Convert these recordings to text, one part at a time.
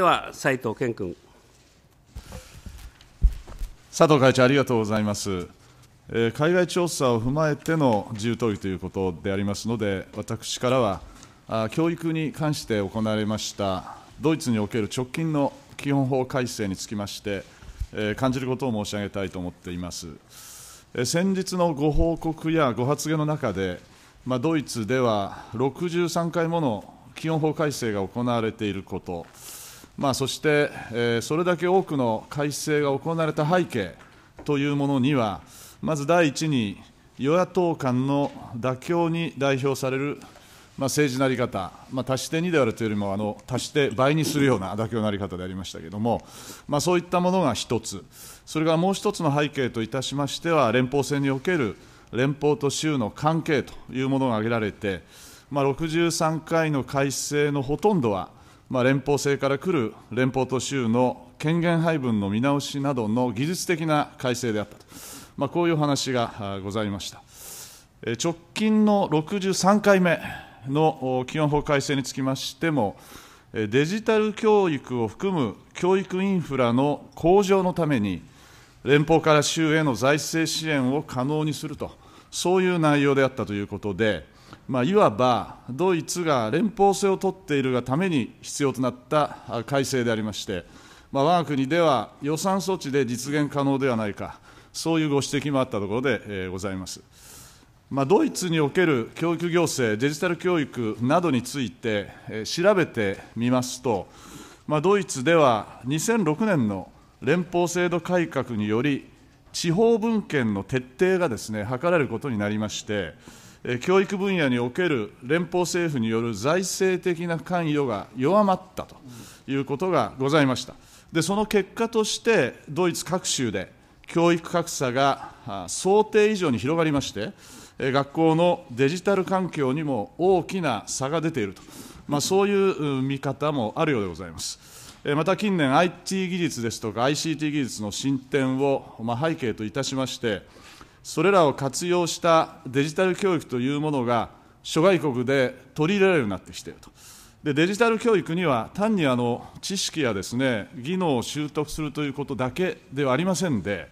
では、斉藤健君。佐藤会長、ありがとうございます。えー、海外調査を踏まえての自由討議ということでありますので、私からは、あ教育に関して行われました、ドイツにおける直近の基本法改正につきまして、えー、感じることを申し上げたいと思っています。えー、先日のご報告やご発言の中で、まあ、ドイツでは63回もの基本法改正が行われていること、まあ、そして、えー、それだけ多くの改正が行われた背景というものには、まず第一に、与野党間の妥協に代表される、まあ、政治の在り方、まあ、足して2であるというよりもあの、足して倍にするような妥協の在り方でありましたけれども、まあ、そういったものが一つ、それからもう一つの背景といたしましては、連邦制における連邦と州の関係というものが挙げられて、まあ、63回の改正のほとんどは、まあ、連邦制から来る連邦と州の権限配分の見直しなどの技術的な改正であったと、まあ、こういう話がございました。直近の63回目の基本法改正につきましても、デジタル教育を含む教育インフラの向上のために、連邦から州への財政支援を可能にすると、そういう内容であったということで、まあ、いわばドイツが連邦制を取っているがために必要となった改正でありまして、まあ、我が国では予算措置で実現可能ではないか、そういうご指摘もあったところで、ございます。まあ、ドイツにおける教育行政、デジタル教育などについて、え調べてみますと、まあ、ドイツでは2006年の連邦制度改革により、地方分権の徹底がですね図られることになりまして、教育分野における連邦政府による財政的な関与が弱まったということがございました。でその結果として、ドイツ各州で教育格差が想定以上に広がりまして、学校のデジタル環境にも大きな差が出ていると、まあ、そういう見方もあるようでございます。また近年、IT 技術ですとか ICT 技術の進展を背景といたしまして、それらを活用したデジタル教育というものが諸外国で取り入れられるようになってきていると。でデジタル教育には単にあの知識やですね技能を習得するということだけではありませんで、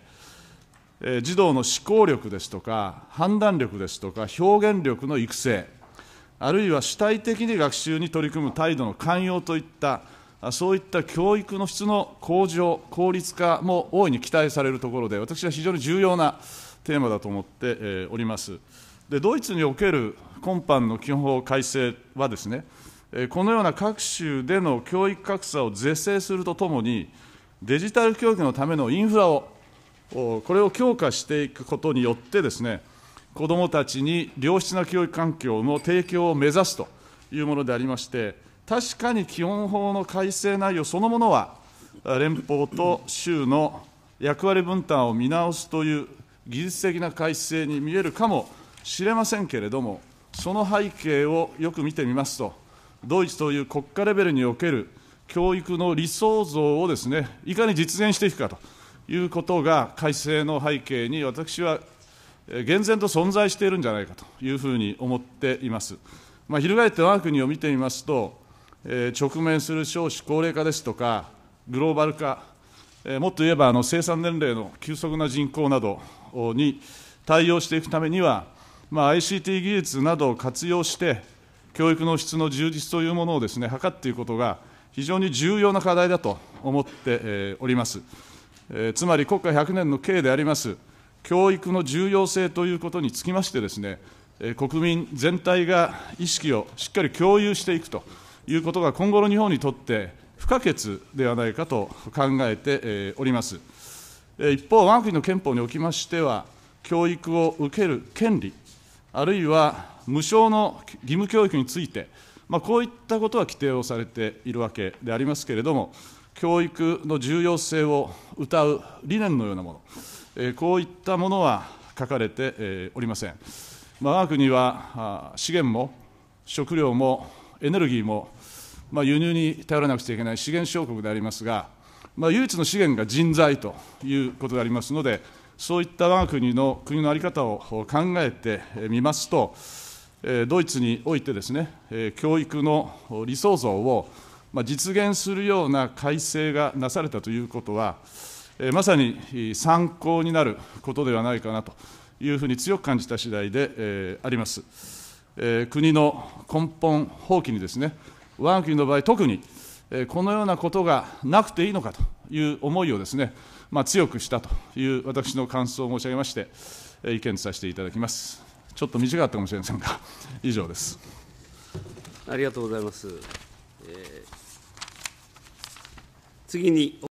えー、児童の思考力ですとか判断力ですとか表現力の育成あるいは主体的に学習に取り組む態度の寛容といったそういった教育の質の向上効率化も大いに期待されるところで私は非常に重要なテーマだと思っております。でドイツにおける今般の基本法改正はですね、このような各州での教育格差を是正するとともに、デジタル教育のためのインフラを、これを強化していくことによってですね、子どもたちに良質な教育環境の提供を目指すというものでありまして、確かに基本法の改正内容そのものは、連邦と州の役割分担を見直すという技術的な改正に見えるかもしれませんけれども、その背景をよく見てみますと、ドイツという国家レベルにおける教育の理想像をですね、いかに実現していくかということが、改正の背景に私は厳然と存在しているんじゃないかというふうに思っています。まあ、翻って我が国を見てみますと、えー、直面する少子高齢化ですとか、グローバル化、もっと言えばあの生産年齢の急速な人口などに対応していくためには、まあ、ICT 技術などを活用して、教育の質の充実というものをですね図っていくことが、非常に重要な課題だと思っております。つまり国家100年の経であります、教育の重要性ということにつきましてですね、国民全体が意識をしっかり共有していくということが、今後の日本にとって不可欠ではないかと考えております。一方、我が国の憲法におきましては、教育を受ける権利、あるいは無償の義務教育について、まあ、こういったことは規定をされているわけでありますけれども、教育の重要性をうたう理念のようなもの、こういったものは書かれておりません。まあ、我が国は資源も食料もエネルギーもまあ、輸入に頼らなくちゃいけない資源小国でありますが、まあ、唯一の資源が人材ということでありますので、そういった我が国の国の在り方を考えてみますと、ドイツにおいてですね、教育の理想像を実現するような改正がなされたということは、まさに参考になることではないかなというふうに強く感じた次第であります。国の根本放棄にですね、我が国の場合、特にこのようなことがなくていいのかという思いをですね、まあ、強くしたという私の感想を申し上げまして、意見させていただきます。ちょっと短かったかもしれませんが、以上です。ありがとうございます。えー、次に